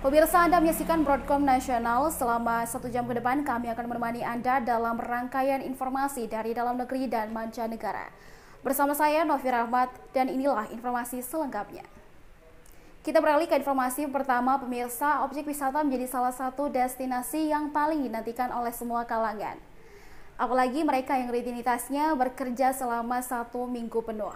Pemirsa Anda menyaksikan Broadcom Nasional selama satu jam ke depan kami akan menemani Anda dalam rangkaian informasi dari dalam negeri dan mancanegara. Bersama saya Novi Rahmat dan inilah informasi selengkapnya. Kita beralih ke informasi pertama pemirsa, objek wisata menjadi salah satu destinasi yang paling dinantikan oleh semua kalangan. Apalagi mereka yang rutinitasnya bekerja selama satu minggu penuh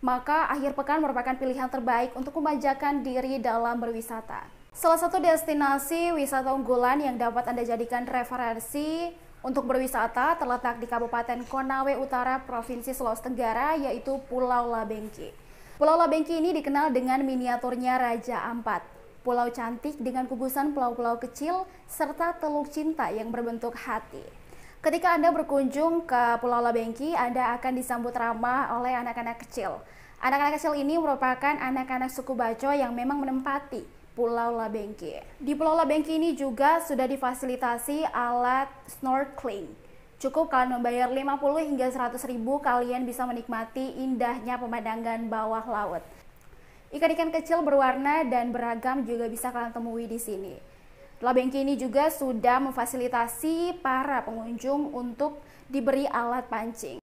maka akhir pekan merupakan pilihan terbaik untuk memanjakan diri dalam berwisata. Salah satu destinasi wisata unggulan yang dapat Anda jadikan referensi untuk berwisata terletak di Kabupaten Konawe Utara, Provinsi Sulawesi Tenggara, yaitu Pulau Labengki. Pulau Labengki ini dikenal dengan miniaturnya Raja Ampat, pulau cantik dengan kubusan pulau-pulau kecil, serta teluk cinta yang berbentuk hati. Ketika Anda berkunjung ke Pulau Labengki, Anda akan disambut ramah oleh anak-anak kecil. Anak-anak kecil ini merupakan anak-anak suku Bajo yang memang menempati Pulau Labengki. Di Pulau Labengki ini juga sudah difasilitasi alat snorkeling. Cukup kalian membayar 50 hingga 100 ribu, kalian bisa menikmati indahnya pemandangan bawah laut. Ikan-ikan kecil berwarna dan beragam juga bisa kalian temui di sini. Labengki ini juga sudah memfasilitasi para pengunjung untuk diberi alat pancing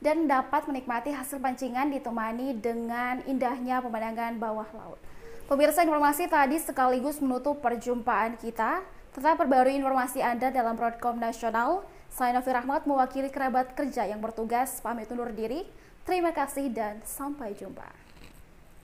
dan dapat menikmati hasil pancingan ditemani dengan indahnya pemandangan bawah laut. Pemirsa informasi tadi sekaligus menutup perjumpaan kita. Tetap perbarui informasi Anda dalam Broadcom Nasional. Saya Novi Rahmat mewakili kerabat kerja yang bertugas pamit undur diri. Terima kasih dan sampai jumpa.